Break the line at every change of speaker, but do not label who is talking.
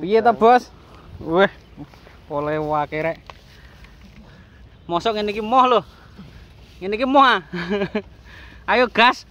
piye to bos weh oleh wake rek mosok ngene iki moh lho ngene iki moh ah. ayo gas